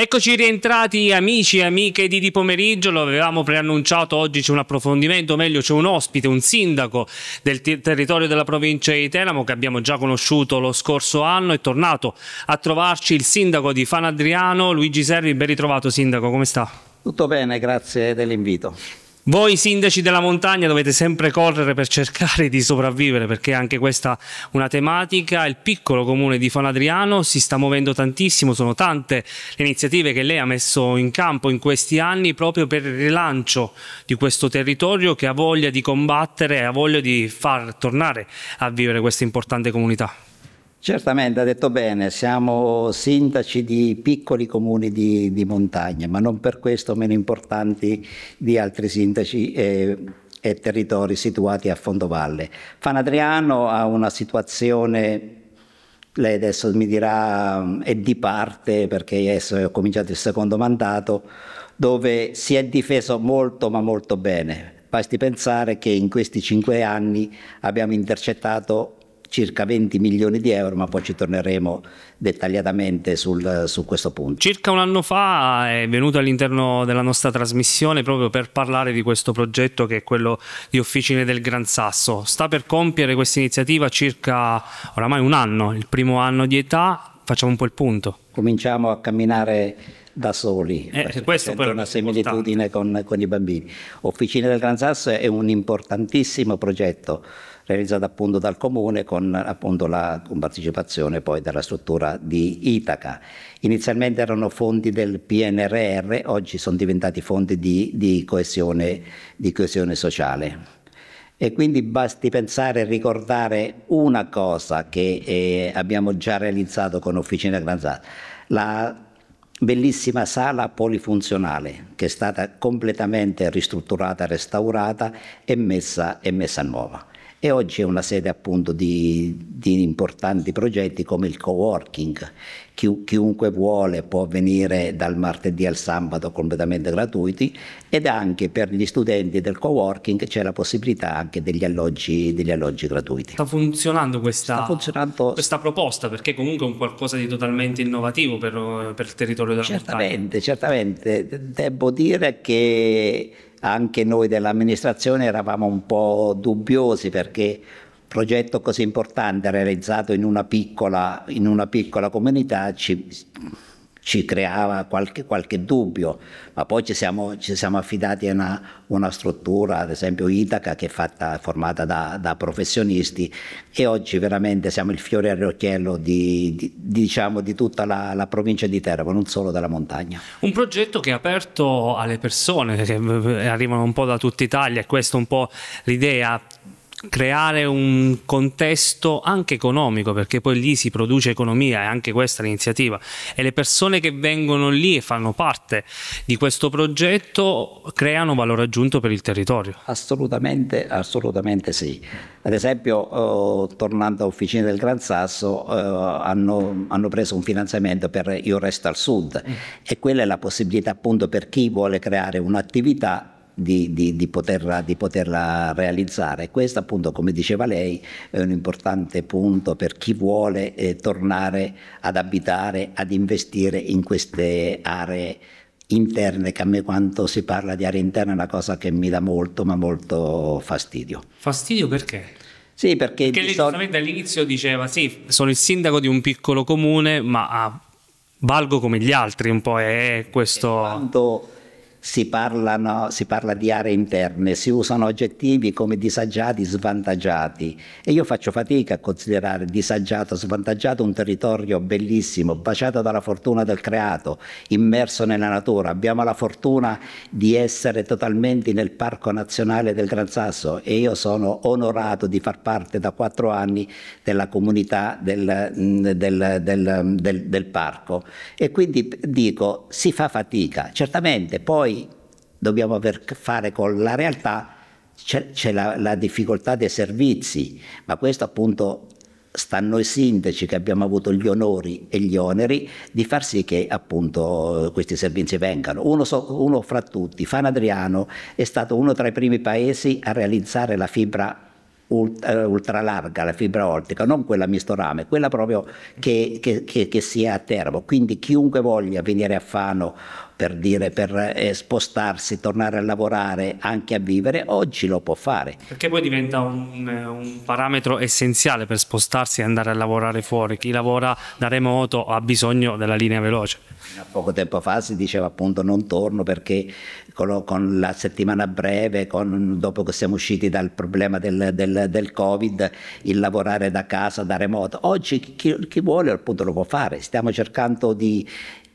Eccoci rientrati amici e amiche di di pomeriggio, lo avevamo preannunciato, oggi c'è un approfondimento, meglio c'è un ospite, un sindaco del ter territorio della provincia di Teramo che abbiamo già conosciuto lo scorso anno, è tornato a trovarci il sindaco di Fanadriano, Luigi Servi, ben ritrovato sindaco, come sta? Tutto bene, grazie dell'invito. Voi sindaci della montagna dovete sempre correre per cercare di sopravvivere perché anche questa è una tematica. Il piccolo comune di Fanadriano si sta muovendo tantissimo, sono tante le iniziative che lei ha messo in campo in questi anni proprio per il rilancio di questo territorio che ha voglia di combattere e ha voglia di far tornare a vivere questa importante comunità. Certamente, ha detto bene, siamo sindaci di piccoli comuni di, di montagna, ma non per questo meno importanti di altri sindaci e, e territori situati a fondovalle. Fan Adriano ha una situazione lei adesso mi dirà è di parte perché adesso ho cominciato il secondo mandato dove si è difeso molto ma molto bene basti pensare che in questi cinque anni abbiamo intercettato circa 20 milioni di euro, ma poi ci torneremo dettagliatamente sul, su questo punto. Circa un anno fa è venuto all'interno della nostra trasmissione proprio per parlare di questo progetto che è quello di Officine del Gran Sasso. Sta per compiere questa iniziativa circa oramai un anno, il primo anno di età, facciamo un po' il punto. Cominciamo a camminare da soli, eh, questo è una similitudine con, con i bambini. Officine del Gran Sasso è un importantissimo progetto realizzata appunto dal comune con appunto la partecipazione poi della struttura di Itaca. Inizialmente erano fondi del PNRR, oggi sono diventati fondi di, di, coesione, di coesione sociale. E quindi basti pensare e ricordare una cosa che eh, abbiamo già realizzato con Officina Granzata, la bellissima sala polifunzionale che è stata completamente ristrutturata, restaurata e messa, e messa nuova e oggi è una sede appunto di, di importanti progetti come il co-working. Chi, chiunque vuole può venire dal martedì al sabato completamente gratuiti ed anche per gli studenti del co-working c'è la possibilità anche degli alloggi, degli alloggi gratuiti. Sta funzionando, questa, Sta funzionando questa, proposta perché comunque è un qualcosa di totalmente innovativo per, per il territorio della certamente, Certamente, certamente. Devo dire che anche noi dell'amministrazione eravamo un po' dubbiosi perché un progetto così importante realizzato in una piccola, in una piccola comunità ci ci creava qualche, qualche dubbio, ma poi ci siamo, ci siamo affidati a una, una, struttura, ad esempio Itaca, che è fatta, formata da, da, professionisti e oggi veramente siamo il fiore all'occhiello di, di, diciamo, di tutta la, la, provincia di Teramo, non solo della montagna. Un progetto che è aperto alle persone che arrivano un po' da tutta Italia, questa è un po' l'idea creare un contesto anche economico, perché poi lì si produce economia e anche questa è l'iniziativa. E le persone che vengono lì e fanno parte di questo progetto creano valore aggiunto per il territorio. Assolutamente, assolutamente sì. Ad esempio, eh, tornando a Officine del Gran Sasso, eh, hanno, hanno, preso un finanziamento per Io Resto al Sud mm. e quella è la possibilità appunto per chi vuole creare un'attività di, di, di, poterla, di, poterla, realizzare. Questo appunto, come diceva lei, è un importante punto per chi vuole eh, tornare ad abitare, ad investire in queste aree interne, che a me quando si parla di aree interne è una cosa che mi dà molto, ma molto fastidio. Fastidio perché? Sì, perché... Perché lei sono... all'inizio diceva, sì, sono il sindaco di un piccolo comune, ma ah, valgo come gli altri un po', è eh, questo... Quando si, parlano, si, parla di aree interne, si usano aggettivi come disagiati, svantaggiati e io faccio fatica a considerare disagiato, svantaggiato un territorio bellissimo, baciato dalla fortuna del creato, immerso nella natura. Abbiamo la fortuna di essere totalmente nel Parco Nazionale del Gran Sasso e io sono onorato di far parte da quattro anni della comunità del, mm, del, del, del parco e quindi dico si fa fatica, certamente poi dobbiamo aver a che fare con la realtà, c'è, c'è la, la difficoltà dei servizi, ma questo appunto sta a noi sindaci che abbiamo avuto gli onori e gli oneri di far sì che appunto questi servizi vengano. Uno, so, uno, fra tutti, Fan Adriano è stato uno tra i primi paesi a realizzare la fibra eh, ultralarga, la fibra ottica, non quella misto rame, quella proprio che, che, che, che sia a Teramo. Quindi chiunque voglia venire a Fano per, dire, per eh, spostarsi, tornare a lavorare, anche a vivere, oggi lo può fare. Perché poi diventa un, eh, un parametro essenziale per spostarsi e andare a lavorare fuori. Chi lavora da remoto ha bisogno della linea veloce. Poco tempo fa si diceva appunto non torno perché con, la settimana breve, con, dopo che siamo usciti dal problema del, del, del, Covid, il lavorare da casa, da remoto. Oggi chi, chi vuole appunto lo può fare. Stiamo cercando di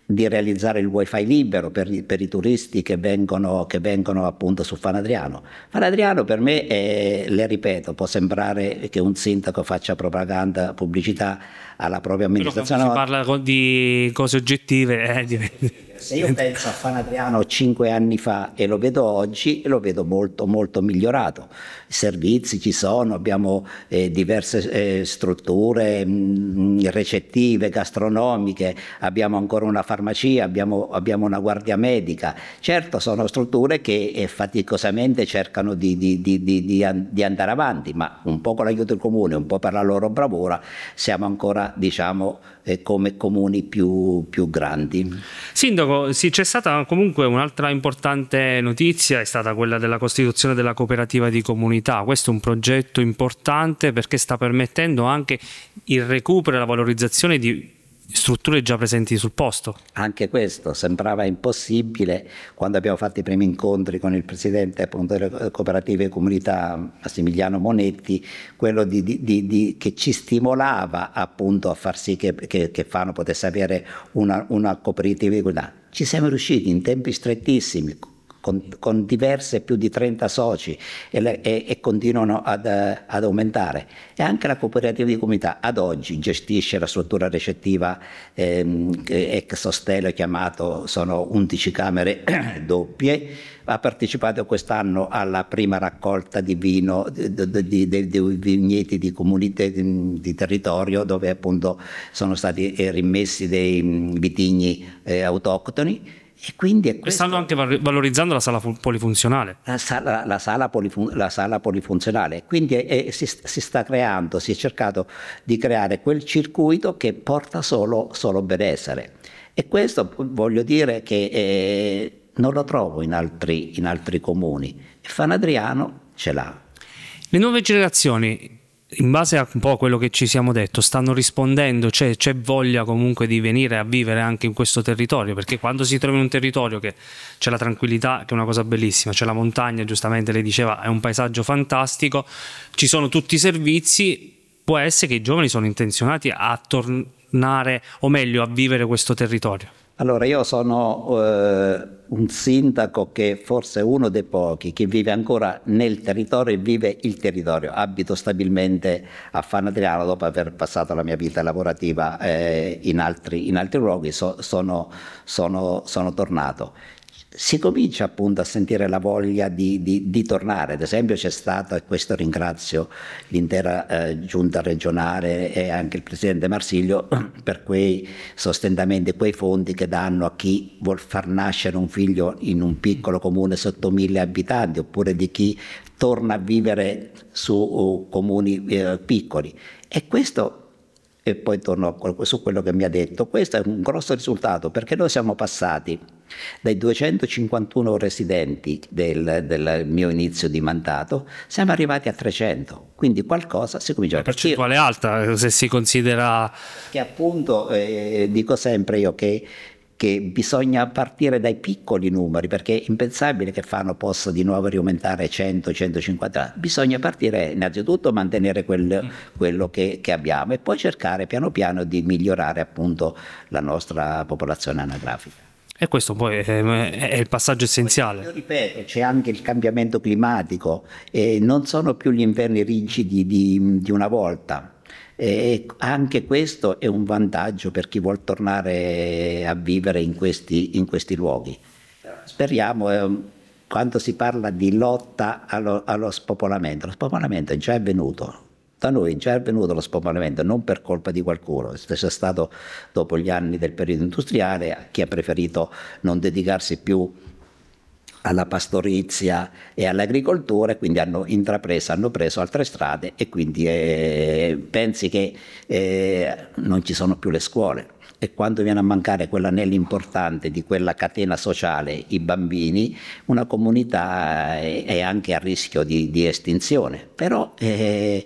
di realizzare il wifi libero per, i, per i turisti che vengono, che vengono, appunto su Fanadriano. Fanadriano per me, è, le ripeto, può sembrare che un sindaco faccia propaganda, pubblicità alla propria amministrazione. Però quando si parla di cose oggettive... Eh, se io penso a Fanadriano cinque anni fa e lo vedo oggi, lo vedo molto, molto migliorato servizi ci sono, abbiamo eh, diverse eh, strutture mh, mm, recettive, gastronomiche, abbiamo ancora una farmacia, abbiamo, abbiamo, una guardia medica. Certo sono strutture che eh, faticosamente cercano di, di, di, di, andare avanti, ma un po' con l'aiuto del comune, un po' per la loro bravura, siamo ancora diciamo, eh, come comuni più, più grandi. Sindaco, sì, c'è stata comunque un'altra importante notizia, è stata quella della costituzione della cooperativa di comunità comunità. Questo è un progetto importante perché sta permettendo anche il recupero e la valorizzazione di strutture già presenti sul posto. Anche questo sembrava impossibile quando abbiamo fatto i primi incontri con il presidente appunto, delle cooperative e comunità Massimiliano Monetti, quello di, di, di, che ci stimolava appunto a far sì che, che, che Fano potesse avere una, una cooperativa di comunità. Ci siamo riusciti in tempi strettissimi, con, con diverse più di 30 soci e, le, e, e continuano ad, eh, ad, aumentare. E anche la cooperativa di comunità ad oggi gestisce la struttura recettiva ehm, ex ostello chiamato, sono 11 camere doppie, ha partecipato quest'anno alla prima raccolta di vino, di, vigneti di, comunità, di, territorio dove appunto sono stati eh, rimessi dei mm, vitigni eh, autoctoni e, quindi è questo. e stanno anche valorizzando la sala polifunzionale. La sala, la sala, polifun la sala polifunzionale. Quindi è, è, si, si, sta creando, si è cercato di creare quel circuito che porta solo, solo benessere. E questo voglio dire che eh, non lo trovo in altri, in altri comuni. Fanadriano ce l'ha. Le nuove generazioni in base a un po' a quello che ci siamo detto, stanno rispondendo, c'è, c'è voglia comunque di venire a vivere anche in questo territorio, perché quando si trova in un territorio che c'è la tranquillità, che è una cosa bellissima, c'è la montagna, giustamente lei diceva, è un paesaggio fantastico, ci sono tutti i servizi, può essere che i giovani sono intenzionati a tornare, o meglio, a vivere questo territorio. Allora, io sono eh, un sindaco che forse è uno dei pochi che vive ancora nel territorio e vive il territorio. Abito stabilmente a Fano Adriano dopo aver passato la mia vita lavorativa eh, in, altri, in, altri, luoghi, so, sono, sono, sono tornato si comincia appunto a sentire la voglia di, di, di tornare. Ad esempio c'è stato, e questo ringrazio l'intera eh, giunta regionale e anche il presidente Marsiglio per quei sostentamenti, quei fondi che danno a chi vuol far nascere un figlio in un piccolo comune sotto mille abitanti oppure di chi torna a vivere su uh, comuni uh, piccoli. E questo e poi torno su quello che mi ha detto. Questo è un grosso risultato perché noi siamo passati dai 251 residenti del, del mio inizio di mandato, siamo arrivati a 300, quindi qualcosa si comincia a Una percentuale alta se si considera... Che appunto eh, dico sempre io che che bisogna partire dai piccoli numeri, perché è impensabile che Fano possa di nuovo riaumentare 100, 150, bisogna partire innanzitutto mantenere quel, mm. quello che, che, abbiamo e poi cercare piano piano di migliorare appunto la nostra popolazione anagrafica. E questo poi è il passaggio essenziale. Io ripeto, c'è anche il cambiamento climatico, non sono più gli inverni rigidi di, di una volta, e anche questo è un vantaggio per chi vuole tornare a vivere in questi, in questi luoghi. Speriamo, eh, quando si parla di lotta allo, allo spopolamento, lo spopolamento è già avvenuto, da noi è già è avvenuto lo spopolamento, non per colpa di qualcuno, c'è stato dopo gli anni del periodo industriale chi ha preferito non dedicarsi più alla pastorizia e all'agricoltura, e quindi hanno intrapreso, hanno preso altre strade e quindi eh, pensi che eh, non ci sono più le scuole. E quando viene a mancare quell'anello importante di quella catena sociale, i bambini, una comunità eh, è, anche a rischio di, di estinzione. Però eh,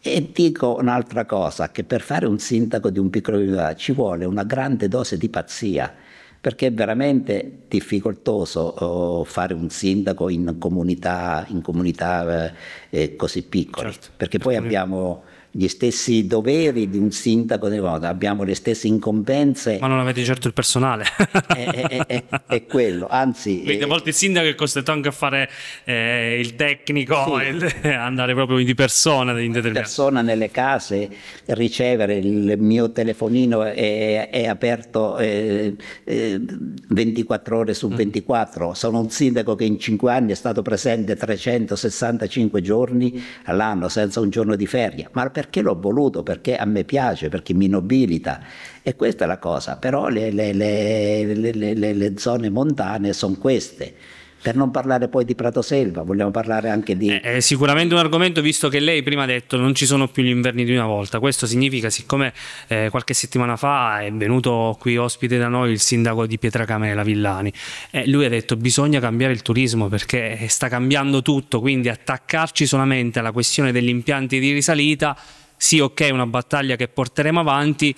e dico un'altra cosa, che per fare un sindaco di un piccolo villaggio ci vuole una grande dose di pazzia perché è veramente difficoltoso oh, fare un sindaco in comunità, in comunità eh, eh, così piccole, certo. perché poi certo. abbiamo gli stessi doveri di un sindaco di Rota, abbiamo le stesse incombenze. Ma non avete certo il personale. è, è, è, è quello, anzi... Vede, a eh, volte il sindaco è costretto anche a fare eh, il tecnico, sì. il, eh, andare proprio di persona. In persona nelle case, ricevere il mio telefonino è, aperto eh, 24 eh, ore su 24. Mm. Sono un sindaco che in 5 anni è stato presente 365 giorni all'anno senza un giorno di feria. Ma perché l'ho voluto, perché a me piace, perché mi nobilita. E questa è la cosa, però le, le, le, le zone montane sono queste. Per non parlare poi di Prato Selva, vogliamo parlare anche di... Eh, è sicuramente un argomento visto che lei prima ha detto non ci sono più gli inverni di una volta, questo significa siccome eh, qualche settimana fa è venuto qui ospite da noi il sindaco di Pietracamela Villani, eh, lui ha detto bisogna cambiare il turismo perché eh, sta cambiando tutto, quindi attaccarci solamente alla questione degli impianti di risalita sì ok è una battaglia che porteremo avanti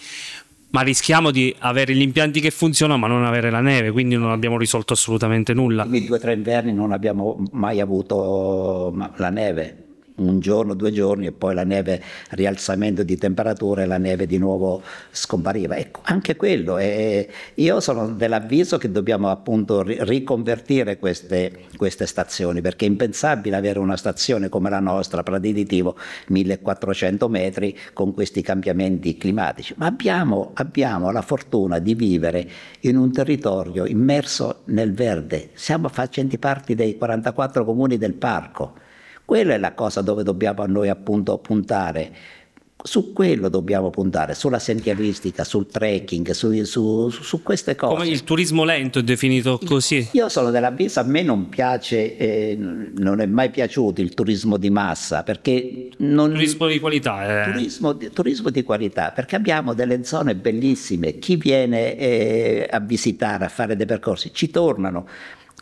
ma rischiamo di avere gli impianti che funzionano ma non avere la neve, quindi non abbiamo risolto assolutamente nulla. I due o tre inverni non abbiamo mai avuto la neve, un giorno, due giorni e poi la neve, rialzamento di temperatura e la neve di nuovo scompariva. Ecco, anche quello, è, eh, eh, io sono dell'avviso che dobbiamo appunto riconvertire queste, queste stazioni perché è impensabile avere una stazione come la nostra, Pradiditivo, 1400 metri con questi cambiamenti climatici, ma abbiamo, abbiamo la fortuna di vivere in un territorio immerso nel verde, siamo facenti parte dei 44 comuni del parco quella è la cosa dove dobbiamo noi appunto puntare. Su quello dobbiamo puntare, sulla sentieristica, sul trekking, su, su, su, queste cose. Come il turismo lento è definito così? Io sono dell'avviso, a me non piace, eh, non è mai piaciuto il turismo di massa, perché non... Turismo di qualità. Eh. Turismo, turismo, di qualità, perché abbiamo delle zone bellissime, chi viene eh, a visitare, a fare dei percorsi, ci tornano,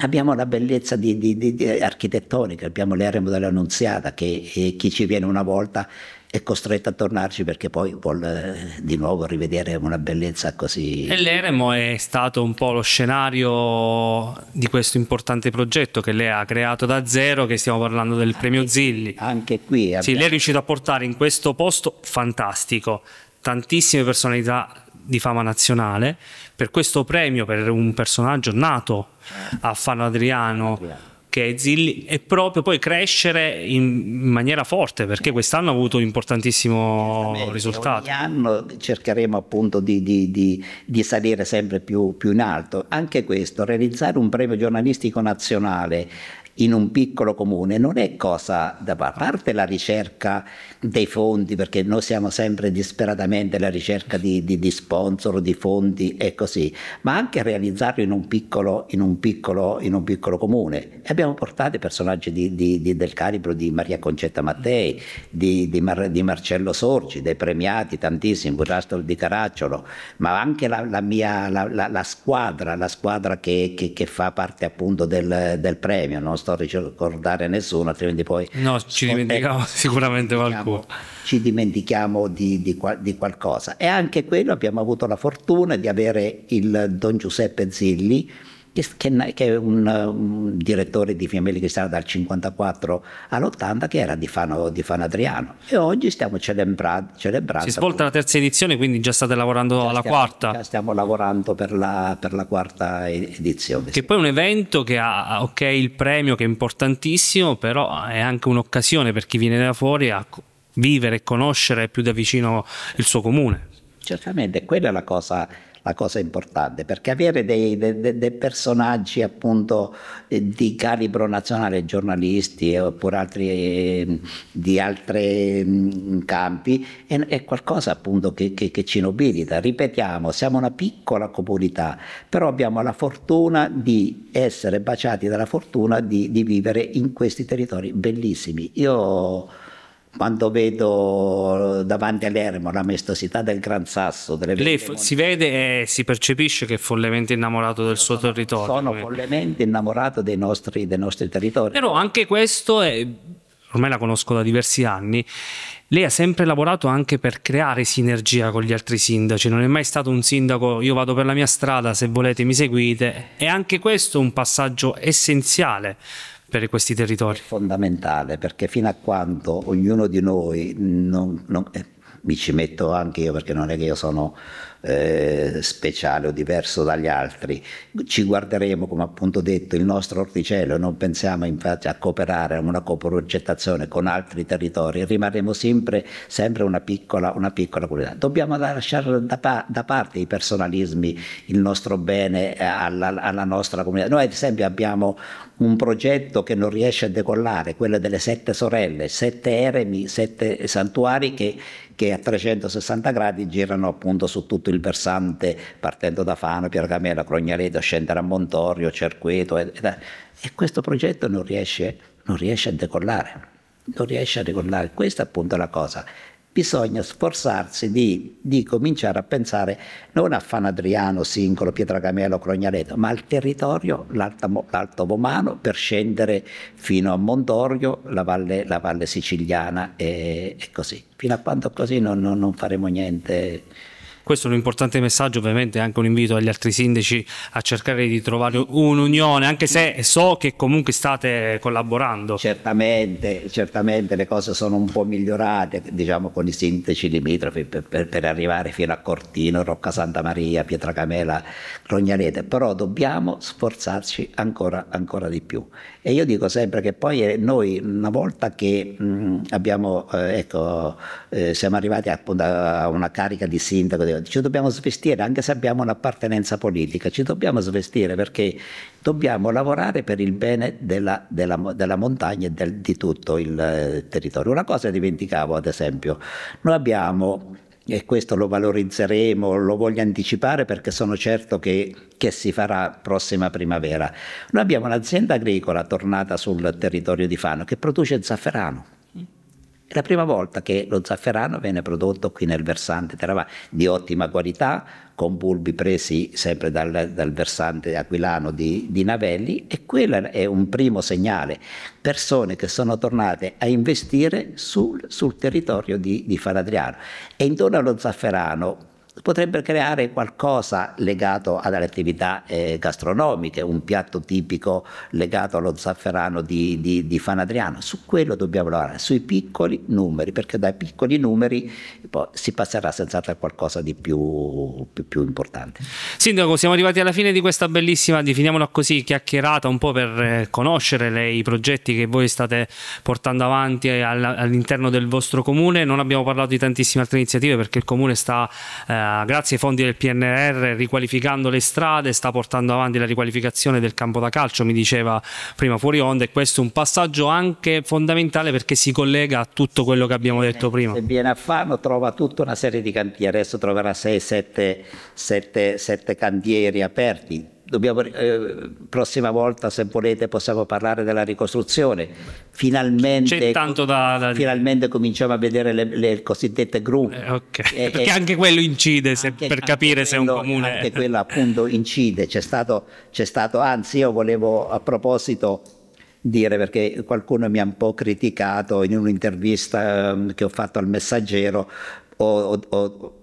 Abbiamo la bellezza di, di, di, architettonica, abbiamo l'eremo dell'Annunziata che eh, chi ci viene una volta è costretto a tornarci perché poi vuole eh, di nuovo rivedere una bellezza così. E l'eremo è stato un po' lo scenario di questo importante progetto che lei ha creato da zero, che stiamo parlando del anche, premio Zilli. Anche qui. Abbiamo... Sì, lei è riuscito a portare in questo posto fantastico tantissime personalità di fama nazionale, per questo premio per un personaggio nato a Fano Adriano. che è Zilli e proprio poi crescere in maniera forte perché quest'anno ha avuto un importantissimo risultato. Ogni anno cercheremo appunto di, di, di, di salire sempre più, più, in alto. Anche questo, realizzare un premio giornalistico nazionale in un piccolo comune non è cosa da a parte la ricerca dei fondi, perché noi siamo sempre disperatamente alla ricerca di, di, di sponsor, di fondi e così, ma anche realizzarlo in un piccolo, in un piccolo, in un piccolo comune. E abbiamo portato personaggi di, di, del calibro di Maria Concetta Mattei, di, Mar, Marcello Sorgi, dei premiati tantissimi, Burrastro di Caracciolo, ma anche la, la mia la, la, la, squadra, la squadra che, che, che, fa parte appunto del, del premio. No? storico cioè, ricordare nessuno, altrimenti poi... No, ci eh, dimentichiamo eh, sicuramente qualcuno. Ci dimentichiamo di, di, di, qualcosa. E anche quello abbiamo avuto la fortuna di avere il Don Giuseppe Zilli, che, è un, un direttore di Fiammelli che stava dal 54 all'80 che era di Fano, di Fano Adriano e oggi stiamo celebrando si svolta la terza edizione quindi già state lavorando già alla stiamo, quarta stiamo lavorando per la, per la quarta edizione che sì. poi è un evento che ha ok il premio che è importantissimo però è anche un'occasione per chi viene da fuori a vivere e conoscere più da vicino il suo comune certamente quella è la cosa la cosa importante, perché avere dei, dei, dei personaggi appunto eh, di calibro nazionale, giornalisti eh, oppure altri ehm, di altri mm, campi, è, è qualcosa appunto che, che, che ci nobilita. Ripetiamo, siamo una piccola comunità, però abbiamo la fortuna di essere baciati dalla fortuna di, di vivere in questi territori bellissimi. Io quando vedo davanti all'eremo la maestosità del Gran Sasso. Delle Lei Monti... si vede e si percepisce che è follemente innamorato del Io suo sono, territorio. Sono quindi. Ecco. follemente innamorato dei nostri, dei nostri territori. Però anche questo è ormai la conosco da diversi anni, lei ha sempre lavorato anche per creare sinergia con gli altri sindaci, non è mai stato un sindaco io vado per la mia strada, se volete mi seguite, e anche questo è un passaggio essenziale per questi territori? È fondamentale perché fino a quando ognuno di noi non, non, eh, mi ci metto anche io perché non è che io sono eh, speciale o diverso dagli altri. Ci guarderemo, come appunto detto, il nostro orticello e non pensiamo infatti a cooperare a una coprogettazione con altri territori, rimarremo sempre, sempre una piccola, una piccola comunità. Dobbiamo lasciare da, pa- da, parte i personalismi, il nostro bene alla, alla nostra comunità. Noi ad esempio abbiamo un progetto che non riesce a decollare, quello delle sette sorelle, sette eremi, sette santuari che, che a 360 gradi girano appunto su tutto tutto il versante partendo da Fano, Piergamela, Crognaledo, scendere a Montorio, Cerqueto e, e, e questo progetto non riesce, non riesce a decollare, non riesce a decollare, questa è appunto la cosa bisogna sforzarsi di, di, cominciare a pensare non a Fan Adriano, Sincolo, Pietragamelo, Crognareto, ma al territorio, l'Alto Vomano, per scendere fino a Montorio, la Valle, la valle Siciliana e, e, così. Fino a quando così non, non, non faremo niente. Questo è un importante messaggio, ovviamente anche un invito agli altri sindaci a cercare di trovare un'unione, anche se so che comunque state collaborando. Certamente, certamente le cose sono un po' migliorate, diciamo, con i sindaci limitrofi per, per, per arrivare fino a Cortino, Rocca Santa Maria, Pietracamela, Rognanete, però dobbiamo sforzarci ancora, ancora di più. E io dico sempre che poi eh, noi una volta che mh, mm, abbiamo, eh, ecco, eh, siamo arrivati appunto a una carica di sindaco, ci dobbiamo svestire anche se abbiamo un'appartenenza politica, ci dobbiamo svestire perché dobbiamo lavorare per il bene della, della, della montagna e del, di tutto il eh, territorio. Una cosa dimenticavo ad esempio, noi abbiamo e questo lo valorizzeremo, lo voglio anticipare perché sono certo che, che si farà prossima primavera. Noi abbiamo un'azienda agricola tornata sul territorio di Fano che produce zafferano è la prima volta che lo zafferano viene prodotto qui nel versante Terava, di ottima qualità, con bulbi presi sempre dal, dal versante aquilano di, di, Navelli e quello è un primo segnale, persone che sono tornate a investire sul, sul territorio di, di Faradriano. E intorno allo zafferano potrebbe creare qualcosa legato alle attività eh, gastronomiche, un piatto tipico legato allo zafferano di, di, di, Fanadriano. Su quello dobbiamo lavorare, sui piccoli numeri, perché dai piccoli numeri poi, si passerà senz'altro a qualcosa di più, più, più, importante. Sindaco, siamo arrivati alla fine di questa bellissima, definiamola così, chiacchierata un po' per eh, conoscere le, i progetti che voi state portando avanti eh, all'interno del vostro comune. Non abbiamo parlato di tantissime altre iniziative perché il comune sta... Eh, grazie ai fondi del PNRR, riqualificando le strade, sta portando avanti la riqualificazione del campo da calcio, mi diceva prima fuori onda, e questo è un passaggio anche fondamentale perché si collega a tutto quello che abbiamo detto prima. Se viene a Fano trova tutta una serie di cantieri, adesso troverà 6-7 cantieri aperti dobbiamo, eh, prossima volta, se volete, possiamo parlare della ricostruzione. Finalmente, da, da... finalmente cominciamo a vedere le, le cosiddette gru. Eh, okay. e, eh, eh, Perché anche quello incide se, anche, per capire se quello, è un comune. Anche quello appunto incide. C'è stato, stato, anzi, io volevo a proposito dire perché qualcuno mi ha un po' criticato in un'intervista ehm, che ho fatto al messaggero ho, ho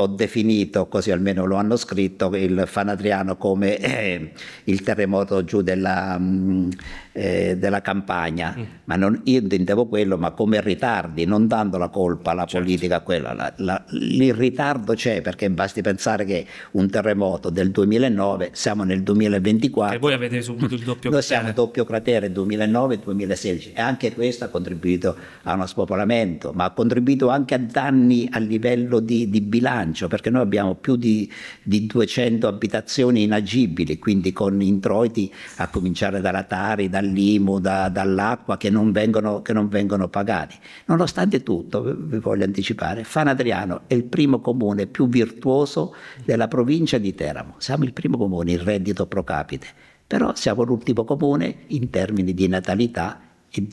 ho definito, così almeno lo hanno scritto, il Fanadriano come eh, il terremoto giù della... Mh, mm, eh, della campagna, mm. ma non, io intendevo quello, ma come ritardi, non dando la colpa alla certo. politica quella. La, la, il ritardo c'è perché basti pensare che un terremoto del 2009, siamo nel 2024. E voi avete subito il doppio noi cratere. Noi siamo doppio cratere 2009-2016 e anche questo ha contribuito a uno spopolamento, ma ha contribuito anche a danni a livello di, di bilancio, perché noi abbiamo più di, di 200 abitazioni inagibili, quindi con introiti a cominciare dalla Tari, dal dall'IMU, da, dall'acqua, che non, vengono, che non vengono pagati. Nonostante tutto, vi voglio anticipare, Fan Adriano è il primo comune più virtuoso della provincia di Teramo. Siamo il primo comune in reddito pro capite, però siamo l'ultimo comune in termini di natalità e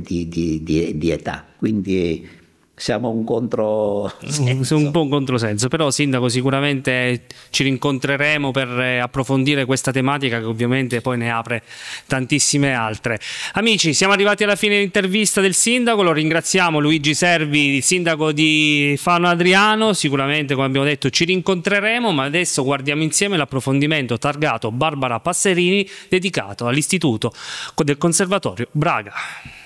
di, di, di, di età. Quindi siamo un contro un po' un controsenso però sindaco sicuramente ci rincontreremo per eh, approfondire questa tematica che ovviamente poi ne apre tantissime altre amici siamo arrivati alla fine dell'intervista del sindaco lo ringraziamo Luigi Servi sindaco di Fano Adriano sicuramente come abbiamo detto ci rincontreremo ma adesso guardiamo insieme l'approfondimento targato Barbara Passerini dedicato all'istituto del conservatorio Braga